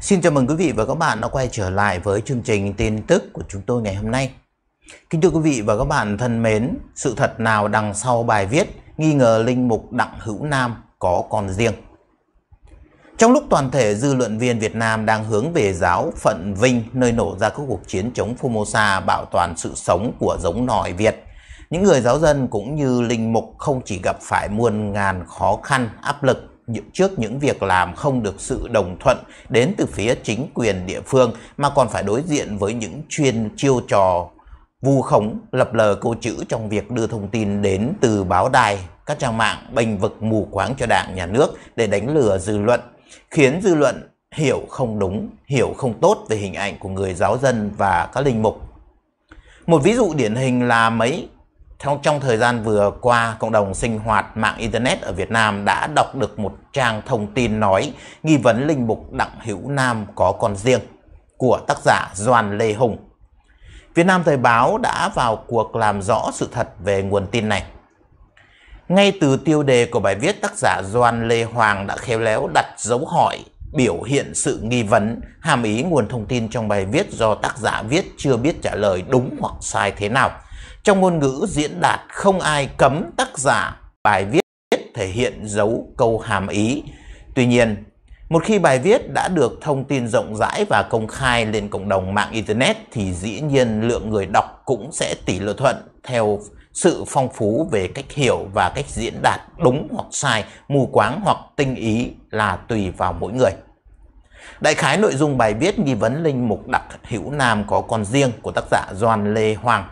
Xin chào mừng quý vị và các bạn đã quay trở lại với chương trình tin tức của chúng tôi ngày hôm nay. Kính thưa quý vị và các bạn thân mến, sự thật nào đằng sau bài viết nghi ngờ linh mục Đặng Hữu Nam có con riêng. Trong lúc toàn thể dư luận viên Việt Nam đang hướng về giáo phận Vinh nơi nổ ra các cuộc chiến chống Formosa bảo toàn sự sống của giống nòi Việt, những người giáo dân cũng như linh mục không chỉ gặp phải muôn ngàn khó khăn, áp lực trước những việc làm không được sự đồng thuận đến từ phía chính quyền địa phương mà còn phải đối diện với những chuyên chiêu trò vu khống lập lờ câu chữ trong việc đưa thông tin đến từ báo đài, các trang mạng bênh vực mù quáng cho đảng nhà nước để đánh lừa dư luận, khiến dư luận hiểu không đúng, hiểu không tốt về hình ảnh của người giáo dân và các linh mục. Một ví dụ điển hình là mấy theo trong thời gian vừa qua, cộng đồng sinh hoạt mạng Internet ở Việt Nam đã đọc được một trang thông tin nói nghi vấn linh mục Đặng Hữu Nam có con riêng của tác giả Doan Lê Hùng. Việt Nam Thời báo đã vào cuộc làm rõ sự thật về nguồn tin này. Ngay từ tiêu đề của bài viết tác giả Doan Lê Hoàng đã khéo léo đặt dấu hỏi biểu hiện sự nghi vấn, hàm ý nguồn thông tin trong bài viết do tác giả viết chưa biết trả lời đúng hoặc sai thế nào trong ngôn ngữ diễn đạt không ai cấm tác giả bài viết thể hiện dấu câu hàm ý. Tuy nhiên, một khi bài viết đã được thông tin rộng rãi và công khai lên cộng đồng mạng Internet thì dĩ nhiên lượng người đọc cũng sẽ tỷ lệ thuận theo sự phong phú về cách hiểu và cách diễn đạt đúng hoặc sai, mù quáng hoặc tinh ý là tùy vào mỗi người. Đại khái nội dung bài viết nghi vấn linh mục đặc hữu nam có con riêng của tác giả Doan Lê Hoàng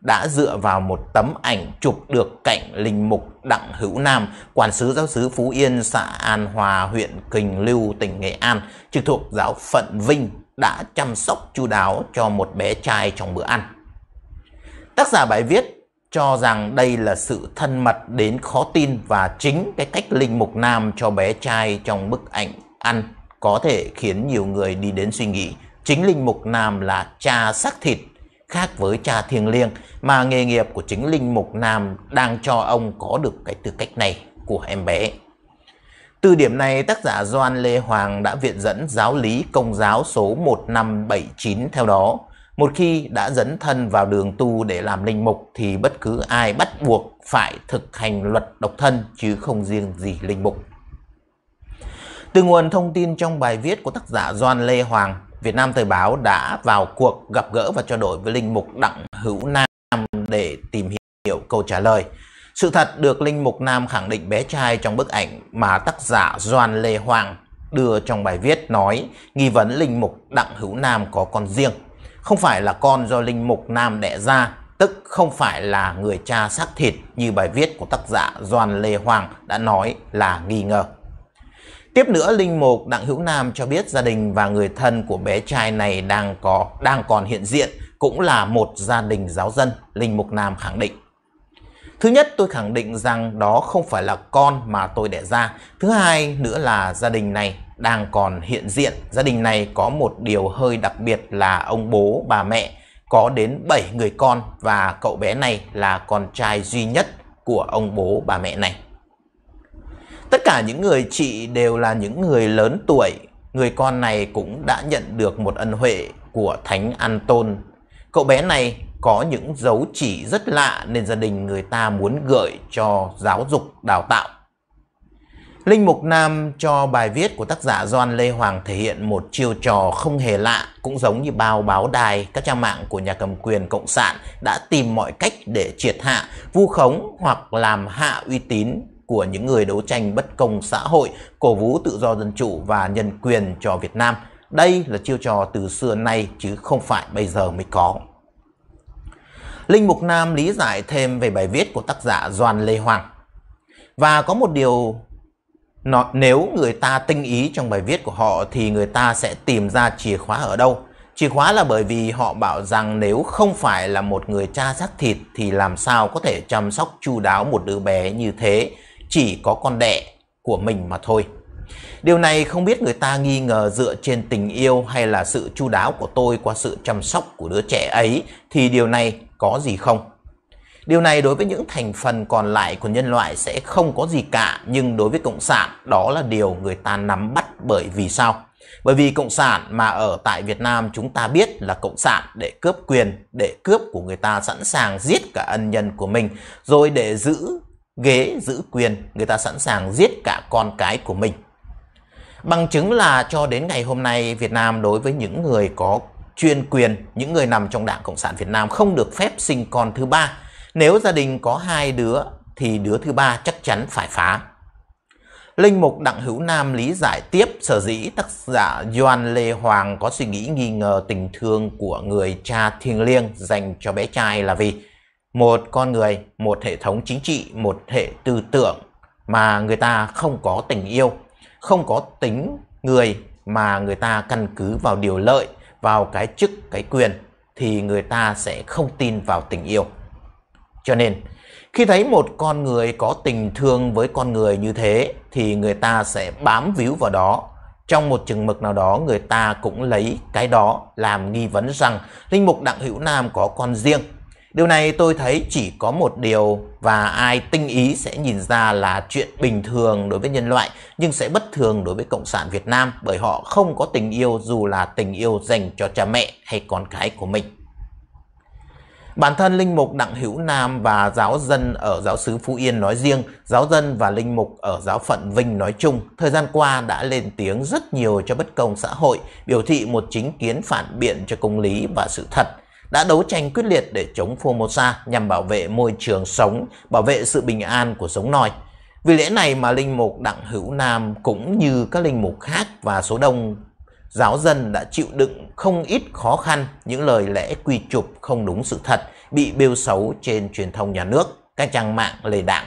đã dựa vào một tấm ảnh chụp được cạnh linh mục Đặng Hữu Nam, quản sứ giáo sứ Phú Yên, xã An Hòa, huyện Kình Lưu, tỉnh Nghệ An, trực thuộc giáo phận Vinh đã chăm sóc chu đáo cho một bé trai trong bữa ăn. Tác giả bài viết cho rằng đây là sự thân mật đến khó tin và chính cái cách linh mục nam cho bé trai trong bức ảnh ăn có thể khiến nhiều người đi đến suy nghĩ chính linh mục nam là cha xác thịt khác với cha thiêng liêng mà nghề nghiệp của chính linh mục nam đang cho ông có được cái tư cách này của em bé. Từ điểm này, tác giả Doan Lê Hoàng đã viện dẫn giáo lý công giáo số 1579 theo đó. Một khi đã dẫn thân vào đường tu để làm linh mục thì bất cứ ai bắt buộc phải thực hành luật độc thân chứ không riêng gì linh mục. Từ nguồn thông tin trong bài viết của tác giả Doan Lê Hoàng, Việt Nam Thời báo đã vào cuộc gặp gỡ và trao đổi với Linh Mục Đặng Hữu Nam để tìm hiểu câu trả lời. Sự thật được Linh Mục Nam khẳng định bé trai trong bức ảnh mà tác giả Doan Lê Hoàng đưa trong bài viết nói nghi vấn Linh Mục Đặng Hữu Nam có con riêng. Không phải là con do Linh Mục Nam đẻ ra, tức không phải là người cha xác thịt như bài viết của tác giả Doan Lê Hoàng đã nói là nghi ngờ. Tiếp nữa, Linh Mục Đặng Hữu Nam cho biết gia đình và người thân của bé trai này đang có đang còn hiện diện cũng là một gia đình giáo dân, Linh Mục Nam khẳng định. Thứ nhất, tôi khẳng định rằng đó không phải là con mà tôi đẻ ra. Thứ hai nữa là gia đình này đang còn hiện diện. Gia đình này có một điều hơi đặc biệt là ông bố, bà mẹ có đến 7 người con và cậu bé này là con trai duy nhất của ông bố, bà mẹ này. Tất cả những người chị đều là những người lớn tuổi, người con này cũng đã nhận được một ân huệ của Thánh An Tôn. Cậu bé này có những dấu chỉ rất lạ nên gia đình người ta muốn gửi cho giáo dục đào tạo. Linh Mục Nam cho bài viết của tác giả Doan Lê Hoàng thể hiện một chiêu trò không hề lạ, cũng giống như bao báo đài, các trang mạng của nhà cầm quyền Cộng sản đã tìm mọi cách để triệt hạ, vu khống hoặc làm hạ uy tín của những người đấu tranh bất công xã hội, cổ vũ tự do dân chủ và nhân quyền cho Việt Nam. Đây là chiêu trò từ xưa nay chứ không phải bây giờ mới có. Linh Mục Nam lý giải thêm về bài viết của tác giả Doan Lê Hoàng. Và có một điều nếu người ta tinh ý trong bài viết của họ thì người ta sẽ tìm ra chìa khóa ở đâu. Chìa khóa là bởi vì họ bảo rằng nếu không phải là một người cha xác thịt thì làm sao có thể chăm sóc chu đáo một đứa bé như thế chỉ có con đẻ của mình mà thôi. Điều này không biết người ta nghi ngờ dựa trên tình yêu hay là sự chu đáo của tôi qua sự chăm sóc của đứa trẻ ấy thì điều này có gì không? Điều này đối với những thành phần còn lại của nhân loại sẽ không có gì cả nhưng đối với Cộng sản đó là điều người ta nắm bắt bởi vì sao? Bởi vì Cộng sản mà ở tại Việt Nam chúng ta biết là Cộng sản để cướp quyền, để cướp của người ta sẵn sàng giết cả ân nhân của mình rồi để giữ ghế giữ quyền, người ta sẵn sàng giết cả con cái của mình. Bằng chứng là cho đến ngày hôm nay Việt Nam đối với những người có chuyên quyền, những người nằm trong Đảng Cộng sản Việt Nam không được phép sinh con thứ ba. Nếu gia đình có hai đứa thì đứa thứ ba chắc chắn phải phá. Linh mục Đặng Hữu Nam lý giải tiếp sở dĩ tác giả Doan Lê Hoàng có suy nghĩ nghi ngờ tình thương của người cha thiêng liêng dành cho bé trai là vì một con người, một hệ thống chính trị, một hệ tư tưởng mà người ta không có tình yêu, không có tính người mà người ta căn cứ vào điều lợi, vào cái chức, cái quyền thì người ta sẽ không tin vào tình yêu. Cho nên khi thấy một con người có tình thương với con người như thế thì người ta sẽ bám víu vào đó. Trong một chừng mực nào đó người ta cũng lấy cái đó làm nghi vấn rằng Linh Mục Đặng Hữu Nam có con riêng Điều này tôi thấy chỉ có một điều và ai tinh ý sẽ nhìn ra là chuyện bình thường đối với nhân loại nhưng sẽ bất thường đối với Cộng sản Việt Nam bởi họ không có tình yêu dù là tình yêu dành cho cha mẹ hay con cái của mình. Bản thân Linh Mục Đặng Hữu Nam và giáo dân ở giáo xứ Phú Yên nói riêng, giáo dân và Linh Mục ở giáo phận Vinh nói chung, thời gian qua đã lên tiếng rất nhiều cho bất công xã hội, biểu thị một chính kiến phản biện cho công lý và sự thật, đã đấu tranh quyết liệt để chống Formosa nhằm bảo vệ môi trường sống, bảo vệ sự bình an của giống nòi. Vì lẽ này mà linh mục Đặng Hữu Nam cũng như các linh mục khác và số đông giáo dân đã chịu đựng không ít khó khăn những lời lẽ quy chụp không đúng sự thật bị bêu xấu trên truyền thông nhà nước, các trang mạng lề đảng.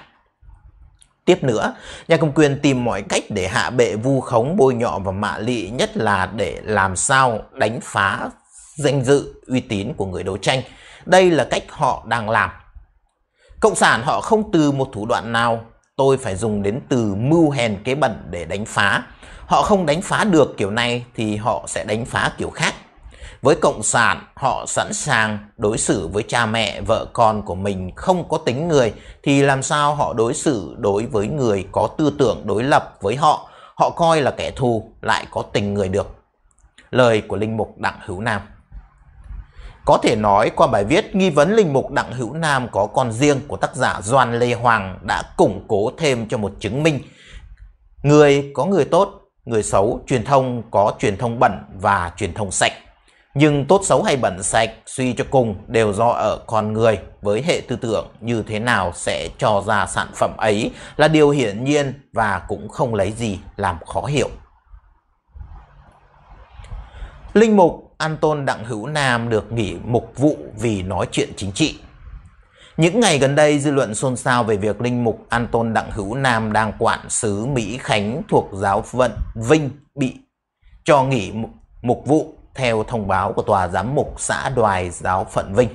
Tiếp nữa, nhà cầm quyền tìm mọi cách để hạ bệ vu khống bôi nhọ và mạ lị nhất là để làm sao đánh phá danh dự, uy tín của người đấu tranh. Đây là cách họ đang làm. Cộng sản họ không từ một thủ đoạn nào, tôi phải dùng đến từ mưu hèn kế bẩn để đánh phá. Họ không đánh phá được kiểu này thì họ sẽ đánh phá kiểu khác. Với Cộng sản, họ sẵn sàng đối xử với cha mẹ, vợ con của mình không có tính người thì làm sao họ đối xử đối với người có tư tưởng đối lập với họ, họ coi là kẻ thù lại có tình người được. Lời của Linh Mục Đặng Hữu Nam có thể nói qua bài viết nghi vấn linh mục Đặng Hữu Nam có con riêng của tác giả Doan Lê Hoàng đã củng cố thêm cho một chứng minh. Người có người tốt, người xấu, truyền thông có truyền thông bẩn và truyền thông sạch. Nhưng tốt xấu hay bẩn sạch suy cho cùng đều do ở con người với hệ tư tưởng như thế nào sẽ cho ra sản phẩm ấy là điều hiển nhiên và cũng không lấy gì làm khó hiểu. Linh mục Anton Đặng Hữu Nam được nghỉ mục vụ vì nói chuyện chính trị. Những ngày gần đây, dư luận xôn xao về việc linh mục Anton Đặng Hữu Nam đang quản sứ Mỹ Khánh thuộc giáo phận Vinh bị cho nghỉ mục, vụ theo thông báo của Tòa Giám mục xã Đoài giáo phận Vinh.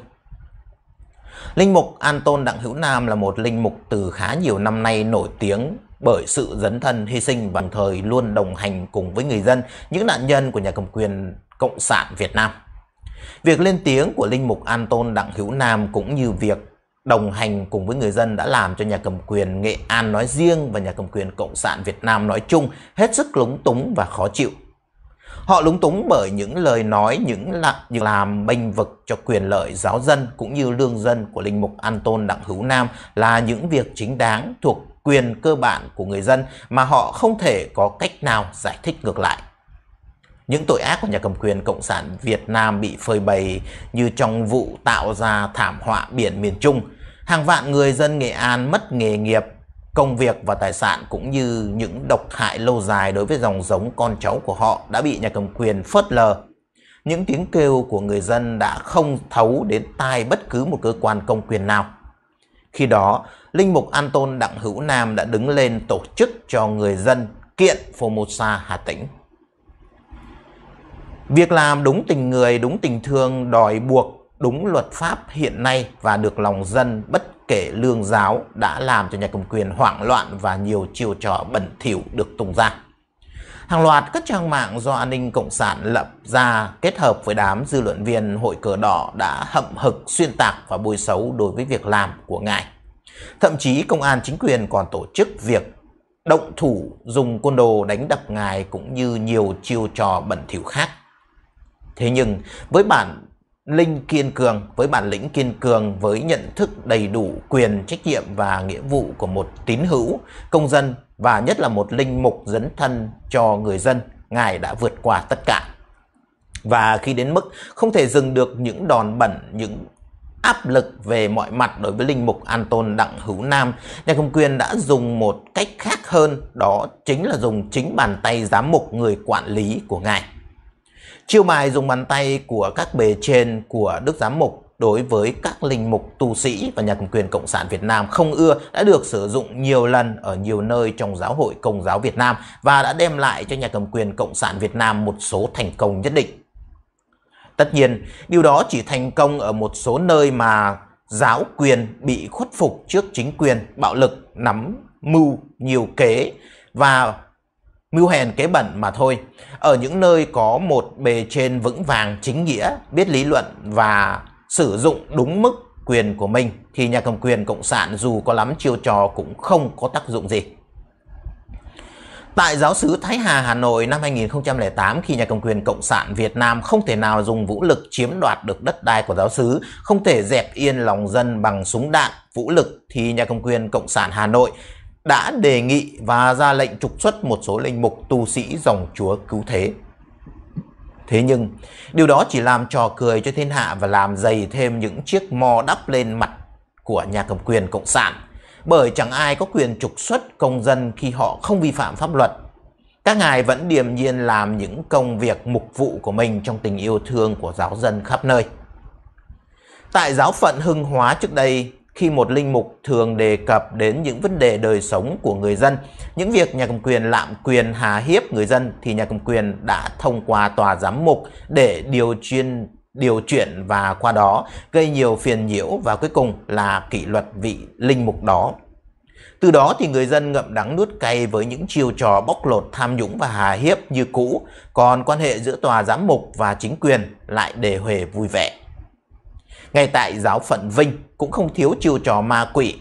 Linh mục Anton Đặng Hữu Nam là một linh mục từ khá nhiều năm nay nổi tiếng bởi sự dấn thân hy sinh và đồng thời luôn đồng hành cùng với người dân, những nạn nhân của nhà cầm quyền Cộng sản Việt Nam. Việc lên tiếng của Linh Mục An Tôn Đặng Hữu Nam cũng như việc đồng hành cùng với người dân đã làm cho nhà cầm quyền Nghệ An nói riêng và nhà cầm quyền Cộng sản Việt Nam nói chung hết sức lúng túng và khó chịu. Họ lúng túng bởi những lời nói, những làm bênh vực cho quyền lợi giáo dân cũng như lương dân của Linh Mục An Tôn Đặng Hữu Nam là những việc chính đáng thuộc quyền cơ bản của người dân mà họ không thể có cách nào giải thích ngược lại. Những tội ác của nhà cầm quyền Cộng sản Việt Nam bị phơi bày như trong vụ tạo ra thảm họa biển miền Trung. Hàng vạn người dân Nghệ An mất nghề nghiệp, công việc và tài sản cũng như những độc hại lâu dài đối với dòng giống con cháu của họ đã bị nhà cầm quyền phớt lờ. Những tiếng kêu của người dân đã không thấu đến tai bất cứ một cơ quan công quyền nào. Khi đó, Linh mục Anton Đặng Hữu Nam đã đứng lên tổ chức cho người dân kiện Formosa Hà Tĩnh. Việc làm đúng tình người, đúng tình thương đòi buộc đúng luật pháp hiện nay và được lòng dân bất kể lương giáo đã làm cho nhà cầm quyền hoảng loạn và nhiều chiêu trò bẩn thỉu được tung ra. Hàng loạt các trang mạng do an ninh cộng sản lập ra kết hợp với đám dư luận viên hội cờ đỏ đã hậm hực xuyên tạc và bôi xấu đối với việc làm của ngài. Thậm chí công an chính quyền còn tổ chức việc động thủ dùng côn đồ đánh đập ngài cũng như nhiều chiêu trò bẩn thỉu khác. Thế nhưng với bản linh kiên cường, với bản lĩnh kiên cường, với nhận thức đầy đủ quyền, trách nhiệm và nghĩa vụ của một tín hữu, công dân và nhất là một linh mục dấn thân cho người dân, ngài đã vượt qua tất cả. Và khi đến mức không thể dừng được những đòn bẩn, những áp lực về mọi mặt đối với linh mục An Tôn Đặng Hữu Nam, nhà công quyền đã dùng một cách khác hơn, đó chính là dùng chính bàn tay giám mục người quản lý của ngài. Chiêu bài dùng bàn tay của các bề trên của Đức Giám Mục đối với các linh mục tu sĩ và nhà cầm quyền Cộng sản Việt Nam không ưa đã được sử dụng nhiều lần ở nhiều nơi trong giáo hội Công giáo Việt Nam và đã đem lại cho nhà cầm quyền Cộng sản Việt Nam một số thành công nhất định. Tất nhiên, điều đó chỉ thành công ở một số nơi mà giáo quyền bị khuất phục trước chính quyền bạo lực nắm mưu nhiều kế và mưu hèn kế bẩn mà thôi. Ở những nơi có một bề trên vững vàng chính nghĩa, biết lý luận và sử dụng đúng mức quyền của mình thì nhà cầm quyền cộng sản dù có lắm chiêu trò cũng không có tác dụng gì. Tại giáo sứ Thái Hà, Hà Nội năm 2008 khi nhà cầm quyền Cộng sản Việt Nam không thể nào dùng vũ lực chiếm đoạt được đất đai của giáo sứ, không thể dẹp yên lòng dân bằng súng đạn, vũ lực thì nhà cầm quyền Cộng sản Hà Nội đã đề nghị và ra lệnh trục xuất một số linh mục tu sĩ dòng chúa cứu thế. Thế nhưng, điều đó chỉ làm trò cười cho thiên hạ và làm dày thêm những chiếc mò đắp lên mặt của nhà cầm quyền Cộng sản bởi chẳng ai có quyền trục xuất công dân khi họ không vi phạm pháp luật. Các ngài vẫn điềm nhiên làm những công việc mục vụ của mình trong tình yêu thương của giáo dân khắp nơi. Tại giáo phận Hưng Hóa trước đây, khi một linh mục thường đề cập đến những vấn đề đời sống của người dân, những việc nhà cầm quyền lạm quyền hà hiếp người dân thì nhà cầm quyền đã thông qua tòa giám mục để điều chuyên điều chuyển và qua đó gây nhiều phiền nhiễu và cuối cùng là kỷ luật vị linh mục đó. Từ đó thì người dân ngậm đắng nuốt cay với những chiêu trò bóc lột tham nhũng và hà hiếp như cũ, còn quan hệ giữa tòa giám mục và chính quyền lại để huề vui vẻ. Ngay tại giáo phận Vinh cũng không thiếu chiêu trò ma quỷ.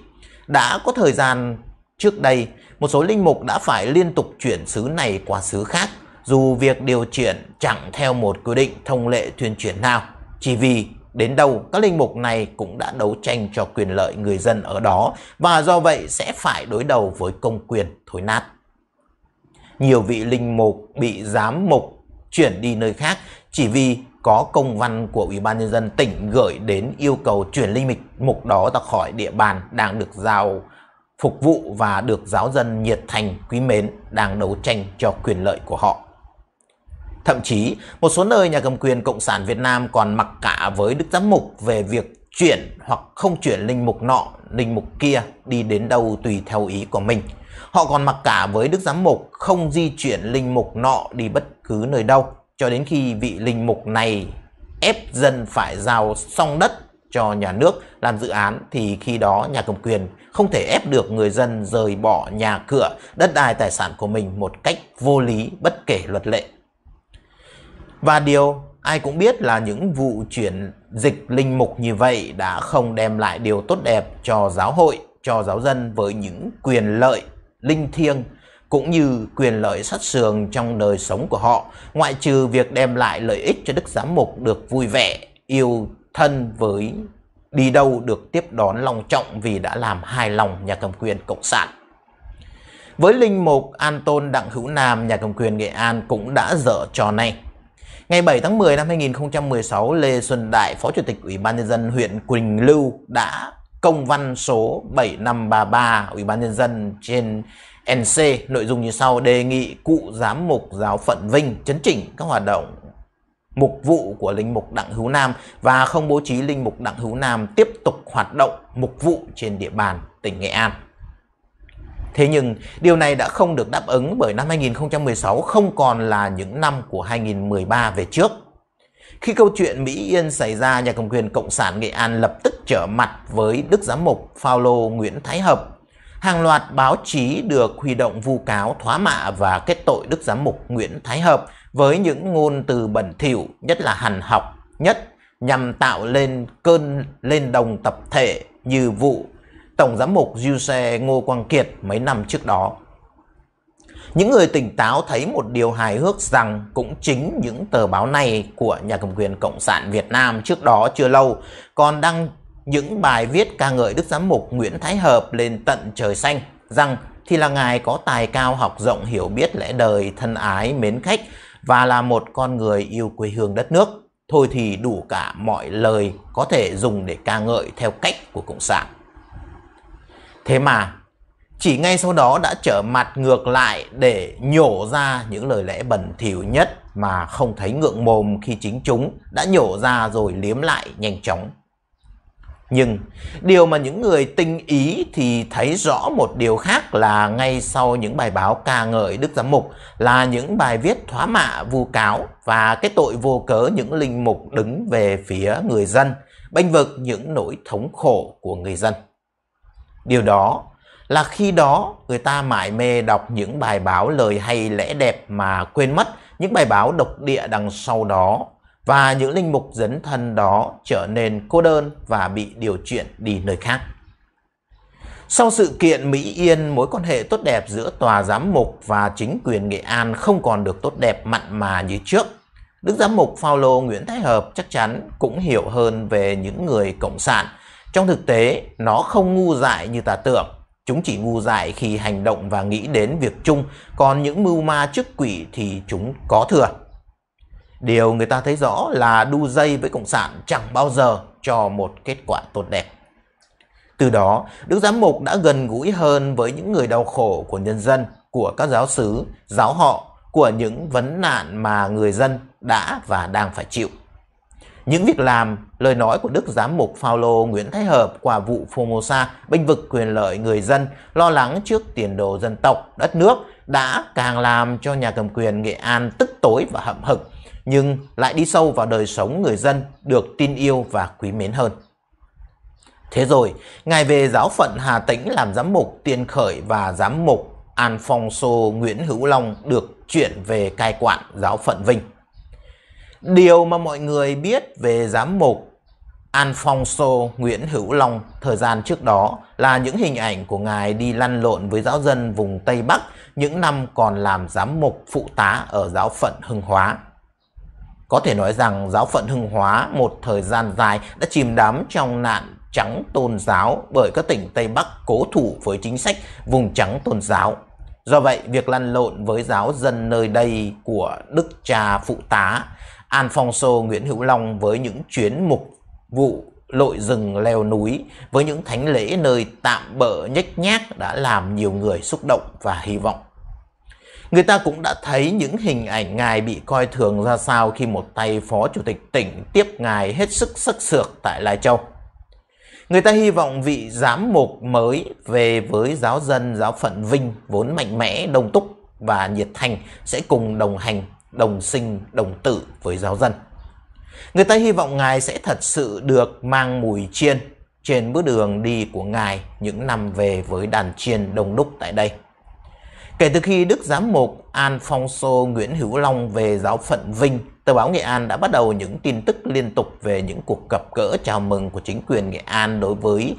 Đã có thời gian trước đây, một số linh mục đã phải liên tục chuyển xứ này qua xứ khác dù việc điều chuyển chẳng theo một quy định thông lệ tuyên truyền nào, chỉ vì đến đâu các linh mục này cũng đã đấu tranh cho quyền lợi người dân ở đó và do vậy sẽ phải đối đầu với công quyền thối nát. Nhiều vị linh mục bị giám mục chuyển đi nơi khác chỉ vì có công văn của Ủy ban Nhân dân tỉnh gửi đến yêu cầu chuyển linh mục mục đó ra khỏi địa bàn đang được giao phục vụ và được giáo dân nhiệt thành quý mến đang đấu tranh cho quyền lợi của họ. Thậm chí, một số nơi nhà cầm quyền Cộng sản Việt Nam còn mặc cả với Đức Giám Mục về việc chuyển hoặc không chuyển linh mục nọ, linh mục kia đi đến đâu tùy theo ý của mình. Họ còn mặc cả với Đức Giám Mục không di chuyển linh mục nọ đi bất cứ nơi đâu, cho đến khi vị linh mục này ép dân phải giao xong đất cho nhà nước làm dự án thì khi đó nhà cầm quyền không thể ép được người dân rời bỏ nhà cửa, đất đai tài sản của mình một cách vô lý bất kể luật lệ. Và điều ai cũng biết là những vụ chuyển dịch linh mục như vậy đã không đem lại điều tốt đẹp cho giáo hội, cho giáo dân với những quyền lợi linh thiêng cũng như quyền lợi sắt sườn trong đời sống của họ, ngoại trừ việc đem lại lợi ích cho đức giám mục được vui vẻ, yêu thân với đi đâu được tiếp đón long trọng vì đã làm hài lòng nhà cầm quyền cộng sản. Với linh mục An Tôn Đặng Hữu Nam, nhà cầm quyền Nghệ An cũng đã dở trò này. Ngày 7 tháng 10 năm 2016, Lê Xuân Đại, Phó Chủ tịch Ủy ban Nhân dân huyện Quỳnh Lưu đã công văn số 7533 Ủy ban Nhân dân trên NC nội dung như sau đề nghị cụ giám mục giáo phận Vinh chấn chỉnh các hoạt động mục vụ của linh mục Đặng Hữu Nam và không bố trí linh mục Đặng Hữu Nam tiếp tục hoạt động mục vụ trên địa bàn tỉnh Nghệ An. Thế nhưng điều này đã không được đáp ứng bởi năm 2016 không còn là những năm của 2013 về trước. Khi câu chuyện Mỹ Yên xảy ra, nhà cầm quyền Cộng sản Nghệ An lập tức trở mặt với Đức Giám mục Paulo Nguyễn Thái Hợp. Hàng loạt báo chí được huy động vu cáo thóa mạ và kết tội Đức Giám mục Nguyễn Thái Hợp với những ngôn từ bẩn thỉu nhất là hằn học nhất nhằm tạo lên cơn lên đồng tập thể như vụ Tổng giám mục Giuse Ngô Quang Kiệt mấy năm trước đó. Những người tỉnh táo thấy một điều hài hước rằng cũng chính những tờ báo này của nhà cầm quyền Cộng sản Việt Nam trước đó chưa lâu còn đăng những bài viết ca ngợi Đức Giám mục Nguyễn Thái Hợp lên tận trời xanh rằng thì là ngài có tài cao học rộng hiểu biết lẽ đời, thân ái, mến khách và là một con người yêu quê hương đất nước. Thôi thì đủ cả mọi lời có thể dùng để ca ngợi theo cách của Cộng sản. Thế mà chỉ ngay sau đó đã trở mặt ngược lại để nhổ ra những lời lẽ bẩn thỉu nhất mà không thấy ngượng mồm khi chính chúng đã nhổ ra rồi liếm lại nhanh chóng. Nhưng điều mà những người tinh ý thì thấy rõ một điều khác là ngay sau những bài báo ca ngợi Đức Giám Mục là những bài viết thoá mạ vu cáo và cái tội vô cớ những linh mục đứng về phía người dân, bênh vực những nỗi thống khổ của người dân điều đó là khi đó người ta mải mê đọc những bài báo lời hay lẽ đẹp mà quên mất những bài báo độc địa đằng sau đó và những linh mục dấn thân đó trở nên cô đơn và bị điều chuyển đi nơi khác. Sau sự kiện Mỹ Yên, mối quan hệ tốt đẹp giữa tòa giám mục và chính quyền Nghệ An không còn được tốt đẹp mặn mà như trước. Đức giám mục Phaolô Nguyễn Thái Hợp chắc chắn cũng hiểu hơn về những người cộng sản trong thực tế, nó không ngu dại như ta tưởng. Chúng chỉ ngu dại khi hành động và nghĩ đến việc chung, còn những mưu ma chức quỷ thì chúng có thừa. Điều người ta thấy rõ là đu dây với Cộng sản chẳng bao giờ cho một kết quả tốt đẹp. Từ đó, Đức Giám Mục đã gần gũi hơn với những người đau khổ của nhân dân, của các giáo sứ, giáo họ, của những vấn nạn mà người dân đã và đang phải chịu. Những việc làm, lời nói của Đức Giám mục Phaolô Nguyễn Thái Hợp qua vụ Formosa bênh vực quyền lợi người dân, lo lắng trước tiền đồ dân tộc, đất nước đã càng làm cho nhà cầm quyền Nghệ An tức tối và hậm hực, nhưng lại đi sâu vào đời sống người dân được tin yêu và quý mến hơn. Thế rồi, ngài về giáo phận Hà Tĩnh làm giám mục Tiên Khởi và giám mục Alfonso Nguyễn Hữu Long được chuyển về cai quản giáo phận Vinh. Điều mà mọi người biết về giám mục Alfonso Nguyễn Hữu Long thời gian trước đó là những hình ảnh của ngài đi lăn lộn với giáo dân vùng Tây Bắc những năm còn làm giám mục phụ tá ở giáo phận Hưng Hóa. Có thể nói rằng giáo phận Hưng Hóa một thời gian dài đã chìm đắm trong nạn trắng tôn giáo bởi các tỉnh Tây Bắc cố thủ với chính sách vùng trắng tôn giáo. Do vậy, việc lăn lộn với giáo dân nơi đây của đức cha phụ tá Alfonso Nguyễn Hữu Long với những chuyến mục vụ lội rừng leo núi với những thánh lễ nơi tạm bỡ nhếch nhác đã làm nhiều người xúc động và hy vọng. Người ta cũng đã thấy những hình ảnh ngài bị coi thường ra sao khi một tay phó chủ tịch tỉnh tiếp ngài hết sức sắc sược tại Lai Châu. Người ta hy vọng vị giám mục mới về với giáo dân giáo phận Vinh vốn mạnh mẽ, đông túc và nhiệt thành sẽ cùng đồng hành đồng sinh đồng tử với giáo dân. Người ta hy vọng Ngài sẽ thật sự được mang mùi chiên trên bước đường đi của Ngài những năm về với đàn chiên đông đúc tại đây. Kể từ khi Đức Giám mục an Phong Alfonso Nguyễn Hữu Long về giáo phận Vinh, tờ báo Nghệ An đã bắt đầu những tin tức liên tục về những cuộc gặp gỡ chào mừng của chính quyền Nghệ An đối với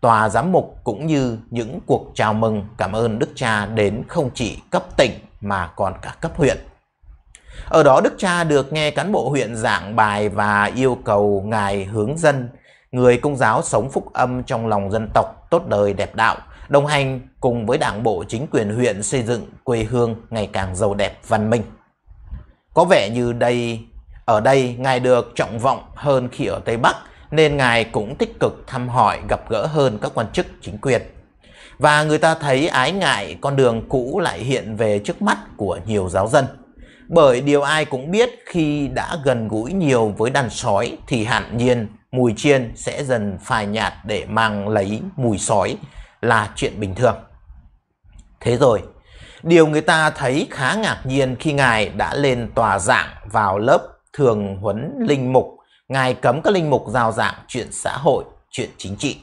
tòa giám mục cũng như những cuộc chào mừng cảm ơn Đức Cha đến không chỉ cấp tỉnh mà còn cả cấp huyện. Ở đó Đức Cha được nghe cán bộ huyện giảng bài và yêu cầu Ngài hướng dân, người công giáo sống phúc âm trong lòng dân tộc, tốt đời đẹp đạo, đồng hành cùng với đảng bộ chính quyền huyện xây dựng quê hương ngày càng giàu đẹp văn minh. Có vẻ như đây ở đây Ngài được trọng vọng hơn khi ở Tây Bắc, nên Ngài cũng tích cực thăm hỏi gặp gỡ hơn các quan chức chính quyền. Và người ta thấy ái ngại con đường cũ lại hiện về trước mắt của nhiều giáo dân bởi điều ai cũng biết khi đã gần gũi nhiều với đàn sói thì hẳn nhiên mùi chiên sẽ dần phai nhạt để mang lấy mùi sói là chuyện bình thường. Thế rồi, điều người ta thấy khá ngạc nhiên khi Ngài đã lên tòa giảng vào lớp thường huấn linh mục, Ngài cấm các linh mục giao giảng chuyện xã hội, chuyện chính trị.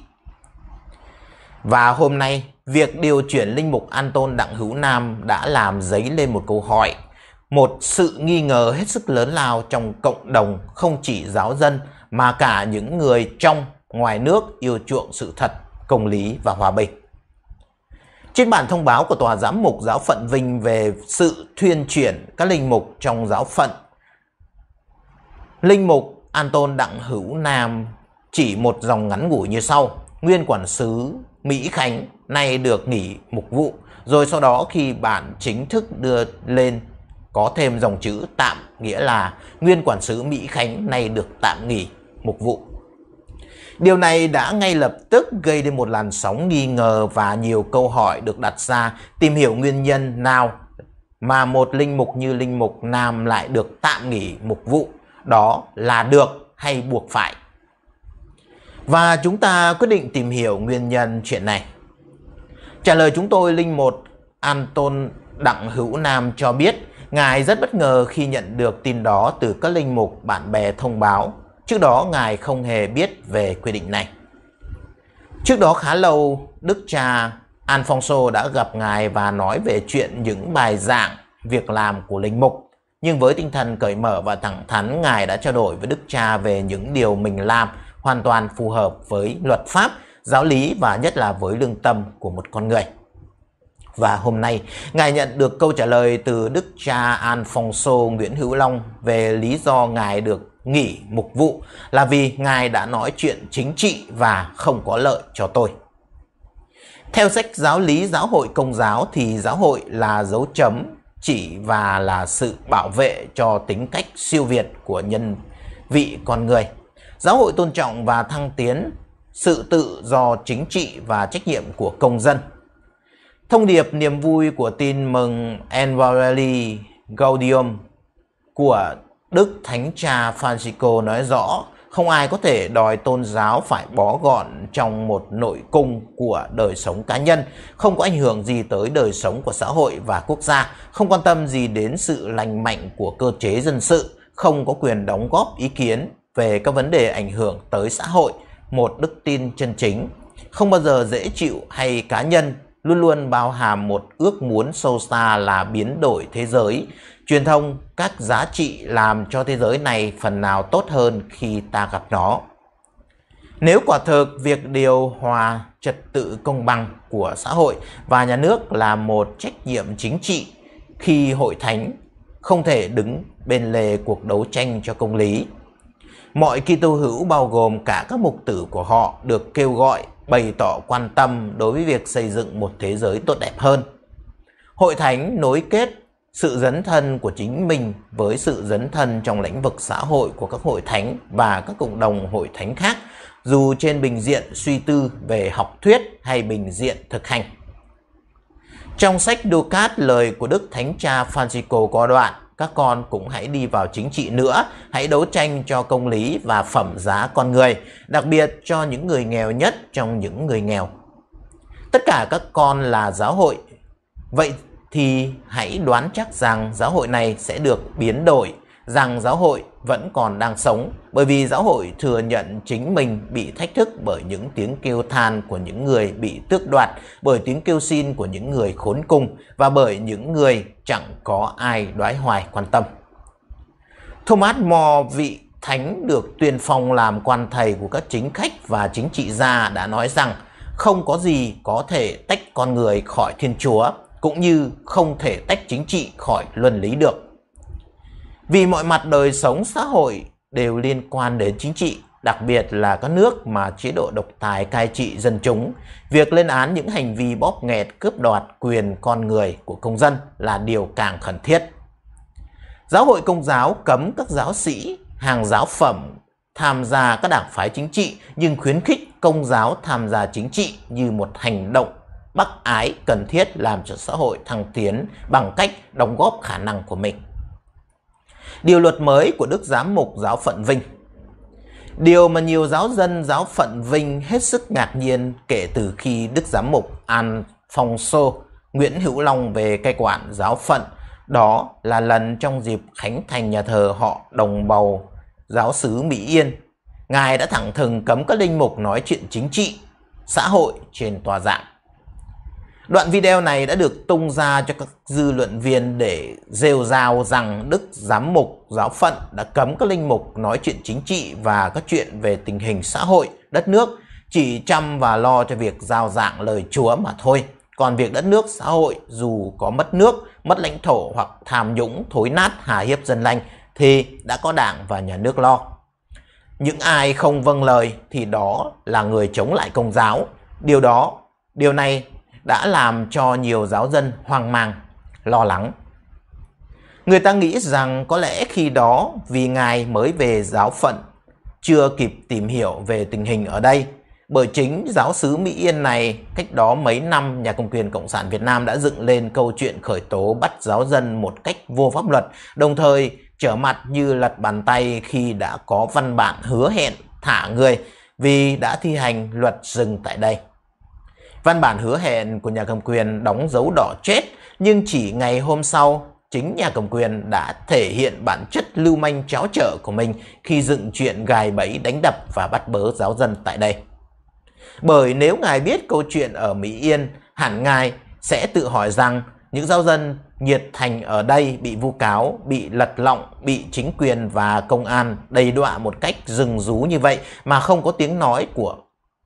Và hôm nay, việc điều chuyển linh mục Anton Đặng Hữu Nam đã làm dấy lên một câu hỏi một sự nghi ngờ hết sức lớn lao trong cộng đồng không chỉ giáo dân mà cả những người trong ngoài nước yêu chuộng sự thật, công lý và hòa bình. Trên bản thông báo của Tòa Giám mục Giáo phận Vinh về sự thuyên chuyển các linh mục trong giáo phận, linh mục Anton Đặng Hữu Nam chỉ một dòng ngắn ngủi như sau. Nguyên quản sứ Mỹ Khánh nay được nghỉ mục vụ, rồi sau đó khi bản chính thức đưa lên có thêm dòng chữ tạm nghĩa là nguyên quản sứ Mỹ Khánh nay được tạm nghỉ mục vụ. Điều này đã ngay lập tức gây đến một làn sóng nghi ngờ và nhiều câu hỏi được đặt ra tìm hiểu nguyên nhân nào mà một linh mục như linh mục Nam lại được tạm nghỉ mục vụ, đó là được hay buộc phải. Và chúng ta quyết định tìm hiểu nguyên nhân chuyện này. Trả lời chúng tôi Linh mục Anton Đặng Hữu Nam cho biết Ngài rất bất ngờ khi nhận được tin đó từ các linh mục bạn bè thông báo. Trước đó Ngài không hề biết về quy định này. Trước đó khá lâu, Đức cha Alfonso đã gặp Ngài và nói về chuyện những bài giảng, việc làm của linh mục. Nhưng với tinh thần cởi mở và thẳng thắn, Ngài đã trao đổi với Đức cha về những điều mình làm hoàn toàn phù hợp với luật pháp, giáo lý và nhất là với lương tâm của một con người và hôm nay ngài nhận được câu trả lời từ đức cha Alfonso Nguyễn Hữu Long về lý do ngài được nghỉ mục vụ là vì ngài đã nói chuyện chính trị và không có lợi cho tôi. Theo sách giáo lý giáo hội công giáo thì giáo hội là dấu chấm chỉ và là sự bảo vệ cho tính cách siêu việt của nhân vị con người. Giáo hội tôn trọng và thăng tiến sự tự do chính trị và trách nhiệm của công dân Thông điệp niềm vui của tin mừng Envarelli Gaudium của Đức Thánh Cha Francisco nói rõ không ai có thể đòi tôn giáo phải bó gọn trong một nội cung của đời sống cá nhân, không có ảnh hưởng gì tới đời sống của xã hội và quốc gia, không quan tâm gì đến sự lành mạnh của cơ chế dân sự, không có quyền đóng góp ý kiến về các vấn đề ảnh hưởng tới xã hội, một đức tin chân chính, không bao giờ dễ chịu hay cá nhân luôn luôn bao hàm một ước muốn sâu xa là biến đổi thế giới, truyền thông các giá trị làm cho thế giới này phần nào tốt hơn khi ta gặp nó. Nếu quả thực việc điều hòa trật tự công bằng của xã hội và nhà nước là một trách nhiệm chính trị khi hội thánh không thể đứng bên lề cuộc đấu tranh cho công lý. Mọi Kitô hữu bao gồm cả các mục tử của họ được kêu gọi bày tỏ quan tâm đối với việc xây dựng một thế giới tốt đẹp hơn. Hội Thánh nối kết sự dấn thân của chính mình với sự dấn thân trong lĩnh vực xã hội của các hội thánh và các cộng đồng hội thánh khác, dù trên bình diện suy tư về học thuyết hay bình diện thực hành. Trong sách Ducat, lời của Đức Thánh Cha Francisco có đoạn các con cũng hãy đi vào chính trị nữa, hãy đấu tranh cho công lý và phẩm giá con người, đặc biệt cho những người nghèo nhất trong những người nghèo. Tất cả các con là giáo hội, vậy thì hãy đoán chắc rằng giáo hội này sẽ được biến đổi rằng giáo hội vẫn còn đang sống bởi vì giáo hội thừa nhận chính mình bị thách thức bởi những tiếng kêu than của những người bị tước đoạt, bởi tiếng kêu xin của những người khốn cùng và bởi những người chẳng có ai đoái hoài quan tâm. Thomas More vị thánh được tuyên phong làm quan thầy của các chính khách và chính trị gia đã nói rằng không có gì có thể tách con người khỏi Thiên Chúa cũng như không thể tách chính trị khỏi luân lý được vì mọi mặt đời sống xã hội đều liên quan đến chính trị, đặc biệt là các nước mà chế độ độc tài cai trị dân chúng. Việc lên án những hành vi bóp nghẹt, cướp đoạt quyền con người của công dân là điều càng khẩn thiết. Giáo hội Công giáo cấm các giáo sĩ, hàng giáo phẩm tham gia các đảng phái chính trị nhưng khuyến khích công giáo tham gia chính trị như một hành động bác ái cần thiết làm cho xã hội thăng tiến bằng cách đóng góp khả năng của mình điều luật mới của Đức Giám mục Giáo phận Vinh. Điều mà nhiều giáo dân giáo phận Vinh hết sức ngạc nhiên kể từ khi Đức Giám mục an phong Alfonso Nguyễn Hữu Long về cai quản giáo phận, đó là lần trong dịp khánh thành nhà thờ họ đồng bào giáo sứ Mỹ Yên. Ngài đã thẳng thừng cấm các linh mục nói chuyện chính trị, xã hội trên tòa giảng. Đoạn video này đã được tung ra cho các dư luận viên để rêu rao rằng Đức Giám mục Giáo phận đã cấm các linh mục nói chuyện chính trị và các chuyện về tình hình xã hội, đất nước, chỉ chăm và lo cho việc giao dạng lời Chúa mà thôi. Còn việc đất nước, xã hội dù có mất nước, mất lãnh thổ hoặc tham nhũng, thối nát, hà hiếp dân lành thì đã có đảng và nhà nước lo. Những ai không vâng lời thì đó là người chống lại công giáo. Điều đó, điều này đã làm cho nhiều giáo dân hoang mang, lo lắng. Người ta nghĩ rằng có lẽ khi đó vì Ngài mới về giáo phận, chưa kịp tìm hiểu về tình hình ở đây, bởi chính giáo sứ Mỹ Yên này cách đó mấy năm nhà cầm quyền Cộng sản Việt Nam đã dựng lên câu chuyện khởi tố bắt giáo dân một cách vô pháp luật, đồng thời trở mặt như lật bàn tay khi đã có văn bản hứa hẹn thả người vì đã thi hành luật dừng tại đây. Văn bản hứa hẹn của nhà cầm quyền đóng dấu đỏ chết, nhưng chỉ ngày hôm sau, chính nhà cầm quyền đã thể hiện bản chất lưu manh cháo trở của mình khi dựng chuyện gài bẫy đánh đập và bắt bớ giáo dân tại đây. Bởi nếu ngài biết câu chuyện ở Mỹ Yên, hẳn ngài sẽ tự hỏi rằng những giáo dân nhiệt thành ở đây bị vu cáo, bị lật lọng, bị chính quyền và công an đầy đọa một cách rừng rú như vậy mà không có tiếng nói của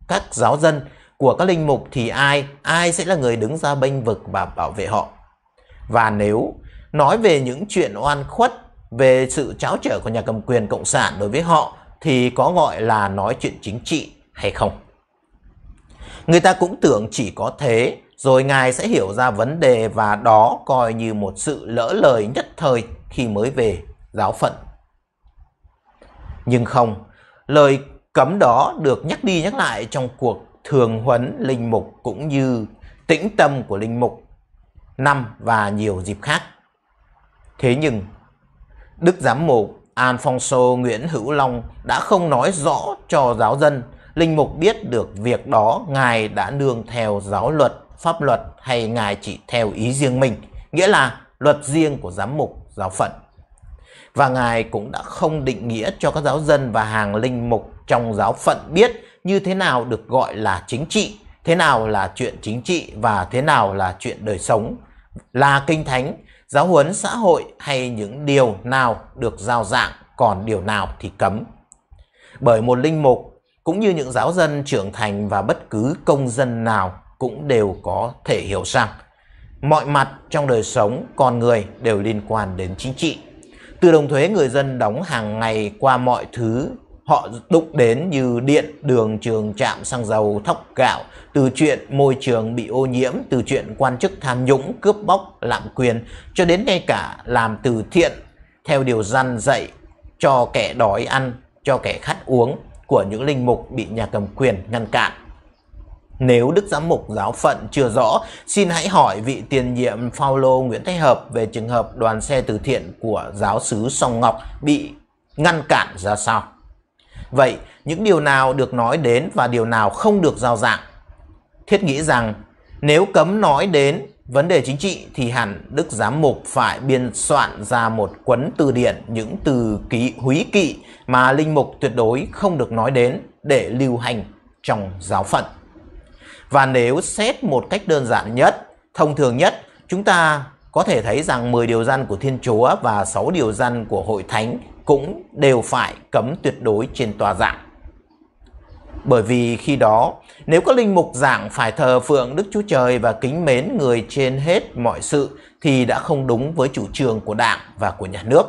các giáo dân của các linh mục thì ai, ai sẽ là người đứng ra bênh vực và bảo vệ họ. Và nếu nói về những chuyện oan khuất về sự cháo trở của nhà cầm quyền cộng sản đối với họ thì có gọi là nói chuyện chính trị hay không? Người ta cũng tưởng chỉ có thế rồi ngài sẽ hiểu ra vấn đề và đó coi như một sự lỡ lời nhất thời khi mới về giáo phận. Nhưng không, lời cấm đó được nhắc đi nhắc lại trong cuộc thường huấn linh mục cũng như tĩnh tâm của linh mục năm và nhiều dịp khác. Thế nhưng, Đức Giám mục Alfonso Nguyễn Hữu Long đã không nói rõ cho giáo dân, linh mục biết được việc đó ngài đã nương theo giáo luật, pháp luật hay ngài chỉ theo ý riêng mình, nghĩa là luật riêng của giám mục, giáo phận. Và ngài cũng đã không định nghĩa cho các giáo dân và hàng linh mục trong giáo phận biết như thế nào được gọi là chính trị, thế nào là chuyện chính trị và thế nào là chuyện đời sống, là kinh thánh, giáo huấn xã hội hay những điều nào được giao dạng, còn điều nào thì cấm. Bởi một linh mục cũng như những giáo dân trưởng thành và bất cứ công dân nào cũng đều có thể hiểu rằng mọi mặt trong đời sống con người đều liên quan đến chính trị. Từ đồng thuế người dân đóng hàng ngày qua mọi thứ họ đụng đến như điện, đường, trường, trạm, xăng dầu, thóc gạo, từ chuyện môi trường bị ô nhiễm, từ chuyện quan chức tham nhũng, cướp bóc, lạm quyền, cho đến ngay cả làm từ thiện, theo điều răn dạy, cho kẻ đói ăn, cho kẻ khát uống của những linh mục bị nhà cầm quyền ngăn cản. Nếu Đức Giám mục giáo phận chưa rõ, xin hãy hỏi vị tiền nhiệm Paulo Nguyễn Thái Hợp về trường hợp đoàn xe từ thiện của giáo sứ Song Ngọc bị ngăn cản ra sao. Vậy những điều nào được nói đến và điều nào không được giao giảng? Thiết nghĩ rằng nếu cấm nói đến vấn đề chính trị thì hẳn Đức Giám Mục phải biên soạn ra một cuốn từ điển những từ ký húy kỵ mà Linh Mục tuyệt đối không được nói đến để lưu hành trong giáo phận. Và nếu xét một cách đơn giản nhất, thông thường nhất, chúng ta có thể thấy rằng 10 điều răn của Thiên Chúa và 6 điều răn của Hội Thánh cũng đều phải cấm tuyệt đối trên tòa giảng. Bởi vì khi đó, nếu các linh mục giảng phải thờ phượng Đức Chúa Trời và kính mến người trên hết mọi sự thì đã không đúng với chủ trương của Đảng và của nhà nước.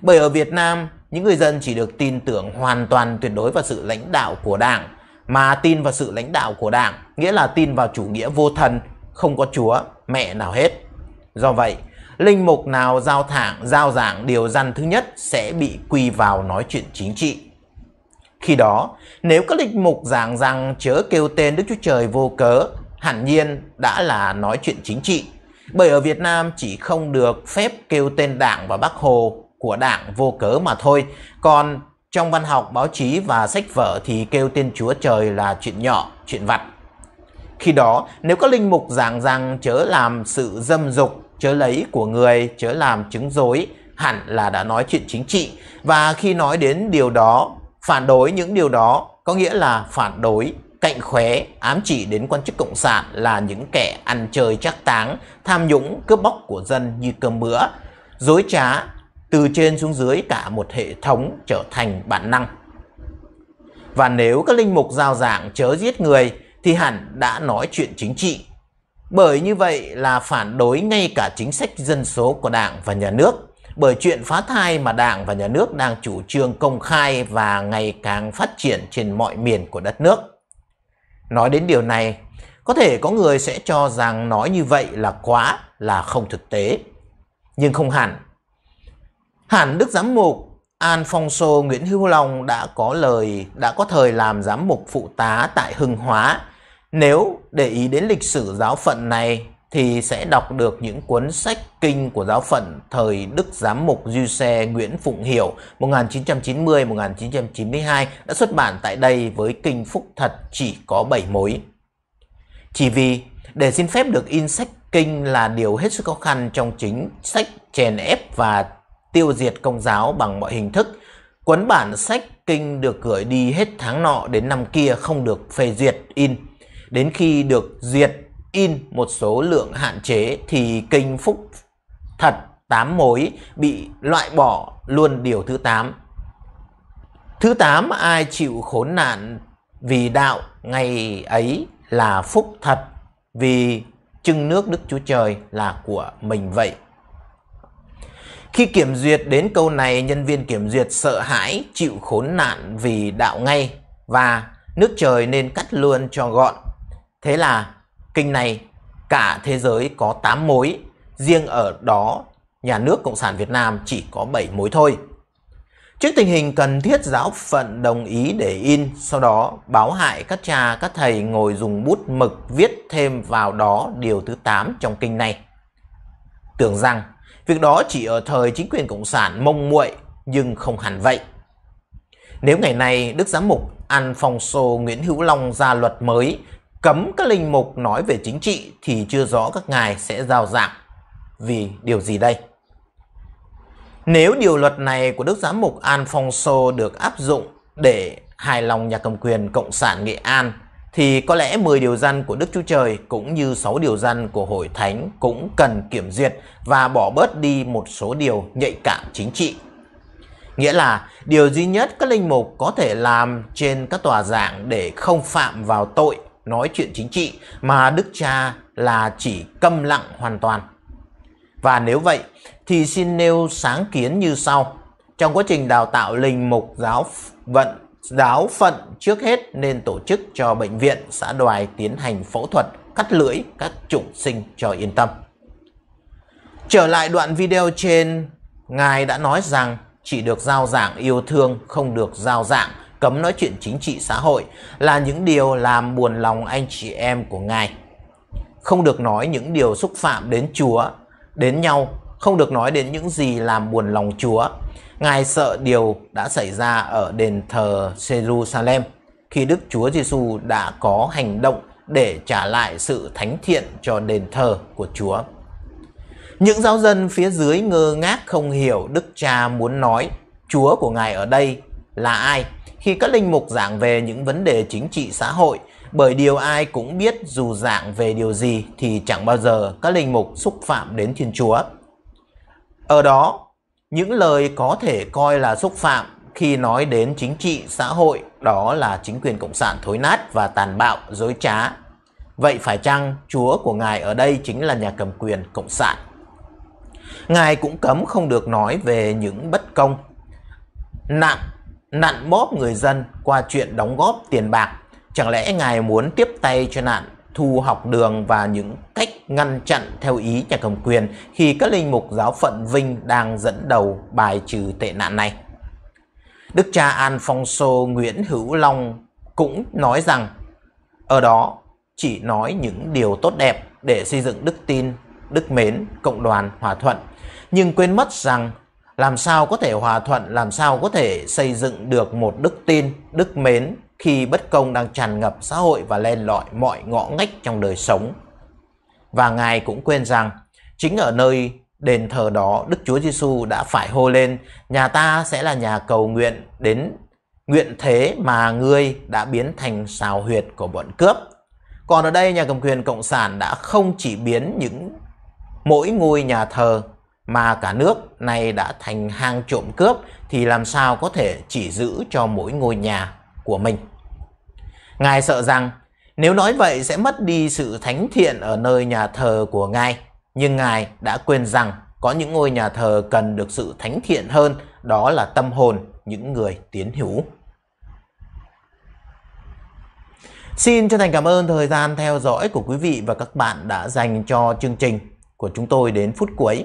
Bởi ở Việt Nam, những người dân chỉ được tin tưởng hoàn toàn tuyệt đối vào sự lãnh đạo của Đảng, mà tin vào sự lãnh đạo của Đảng nghĩa là tin vào chủ nghĩa vô thần, không có Chúa, mẹ nào hết. Do vậy, linh mục nào giao thẳng, giao giảng điều răn thứ nhất sẽ bị quy vào nói chuyện chính trị. Khi đó, nếu các linh mục giảng rằng chớ kêu tên Đức Chúa Trời vô cớ, hẳn nhiên đã là nói chuyện chính trị. Bởi ở Việt Nam chỉ không được phép kêu tên Đảng và Bác Hồ của Đảng vô cớ mà thôi. Còn trong văn học, báo chí và sách vở thì kêu tên Chúa Trời là chuyện nhỏ, chuyện vặt. Khi đó, nếu các linh mục giảng rằng chớ làm sự dâm dục chớ lấy của người, chớ làm chứng dối, hẳn là đã nói chuyện chính trị. Và khi nói đến điều đó, phản đối những điều đó có nghĩa là phản đối cạnh khóe ám chỉ đến quan chức cộng sản là những kẻ ăn chơi chắc táng, tham nhũng, cướp bóc của dân như cơm bữa, dối trá từ trên xuống dưới cả một hệ thống trở thành bản năng. Và nếu các linh mục giao giảng chớ giết người thì hẳn đã nói chuyện chính trị bởi như vậy là phản đối ngay cả chính sách dân số của Đảng và Nhà nước. Bởi chuyện phá thai mà Đảng và Nhà nước đang chủ trương công khai và ngày càng phát triển trên mọi miền của đất nước. Nói đến điều này, có thể có người sẽ cho rằng nói như vậy là quá, là không thực tế. Nhưng không hẳn. Hẳn Đức Giám Mục Alfonso Nguyễn Hữu Long đã có lời đã có thời làm giám mục phụ tá tại Hưng Hóa nếu để ý đến lịch sử giáo phận này thì sẽ đọc được những cuốn sách kinh của giáo phận thời Đức Giám mục Du Xe Nguyễn Phụng Hiểu 1990-1992 đã xuất bản tại đây với kinh phúc thật chỉ có 7 mối. Chỉ vì để xin phép được in sách kinh là điều hết sức khó khăn trong chính sách chèn ép và tiêu diệt công giáo bằng mọi hình thức. Cuốn bản sách kinh được gửi đi hết tháng nọ đến năm kia không được phê duyệt in. Đến khi được duyệt in một số lượng hạn chế thì kinh phúc thật 8 mối bị loại bỏ luôn điều thứ 8. Thứ 8 ai chịu khốn nạn vì đạo ngày ấy là phúc thật vì chưng nước Đức Chúa Trời là của mình vậy. Khi kiểm duyệt đến câu này, nhân viên kiểm duyệt sợ hãi, chịu khốn nạn vì đạo ngay và nước trời nên cắt luôn cho gọn Thế là kinh này cả thế giới có 8 mối, riêng ở đó nhà nước Cộng sản Việt Nam chỉ có 7 mối thôi. Trước tình hình cần thiết giáo phận đồng ý để in, sau đó báo hại các cha các thầy ngồi dùng bút mực viết thêm vào đó điều thứ 8 trong kinh này. Tưởng rằng việc đó chỉ ở thời chính quyền Cộng sản mông muội nhưng không hẳn vậy. Nếu ngày nay Đức Giám mục Alfonso Nguyễn Hữu Long ra luật mới cấm các linh mục nói về chính trị thì chưa rõ các ngài sẽ giao giảng vì điều gì đây? Nếu điều luật này của Đức Giám mục Alfonso được áp dụng để hài lòng nhà cầm quyền Cộng sản Nghệ An thì có lẽ 10 điều dân của Đức Chúa Trời cũng như 6 điều dân của Hội Thánh cũng cần kiểm duyệt và bỏ bớt đi một số điều nhạy cảm chính trị. Nghĩa là điều duy nhất các linh mục có thể làm trên các tòa giảng để không phạm vào tội nói chuyện chính trị mà đức cha là chỉ câm lặng hoàn toàn. Và nếu vậy thì xin nêu sáng kiến như sau. Trong quá trình đào tạo linh mục giáo vận giáo phận trước hết nên tổ chức cho bệnh viện xã đoài tiến hành phẫu thuật cắt lưỡi các chủng sinh cho yên tâm. Trở lại đoạn video trên, Ngài đã nói rằng chỉ được giao giảng yêu thương không được giao giảng cấm nói chuyện chính trị xã hội là những điều làm buồn lòng anh chị em của Ngài. Không được nói những điều xúc phạm đến Chúa, đến nhau, không được nói đến những gì làm buồn lòng Chúa. Ngài sợ điều đã xảy ra ở đền thờ Jerusalem khi Đức Chúa Giêsu đã có hành động để trả lại sự thánh thiện cho đền thờ của Chúa. Những giáo dân phía dưới ngơ ngác không hiểu Đức Cha muốn nói Chúa của Ngài ở đây là ai khi các linh mục giảng về những vấn đề chính trị xã hội, bởi điều ai cũng biết dù giảng về điều gì thì chẳng bao giờ các linh mục xúc phạm đến Thiên Chúa. Ở đó, những lời có thể coi là xúc phạm khi nói đến chính trị xã hội đó là chính quyền cộng sản thối nát và tàn bạo, dối trá. Vậy phải chăng Chúa của Ngài ở đây chính là nhà cầm quyền cộng sản? Ngài cũng cấm không được nói về những bất công, nặng Nạn bóp người dân qua chuyện đóng góp tiền bạc, chẳng lẽ ngài muốn tiếp tay cho nạn thu học đường và những cách ngăn chặn theo ý nhà cầm quyền khi các linh mục giáo phận Vinh đang dẫn đầu bài trừ tệ nạn này. Đức cha Alfonso Nguyễn Hữu Long cũng nói rằng ở đó chỉ nói những điều tốt đẹp để xây dựng đức tin, đức mến, cộng đoàn, hòa thuận, nhưng quên mất rằng làm sao có thể hòa thuận, làm sao có thể xây dựng được một đức tin, đức mến khi bất công đang tràn ngập xã hội và len lỏi mọi ngõ ngách trong đời sống. Và Ngài cũng quên rằng, chính ở nơi đền thờ đó Đức Chúa Giêsu đã phải hô lên, nhà ta sẽ là nhà cầu nguyện đến nguyện thế mà ngươi đã biến thành xào huyệt của bọn cướp. Còn ở đây nhà cầm quyền Cộng sản đã không chỉ biến những mỗi ngôi nhà thờ mà cả nước nay đã thành hang trộm cướp thì làm sao có thể chỉ giữ cho mỗi ngôi nhà của mình. Ngài sợ rằng nếu nói vậy sẽ mất đi sự thánh thiện ở nơi nhà thờ của Ngài, nhưng Ngài đã quên rằng có những ngôi nhà thờ cần được sự thánh thiện hơn, đó là tâm hồn những người tiến hữu. Xin chân thành cảm ơn thời gian theo dõi của quý vị và các bạn đã dành cho chương trình của chúng tôi đến phút cuối.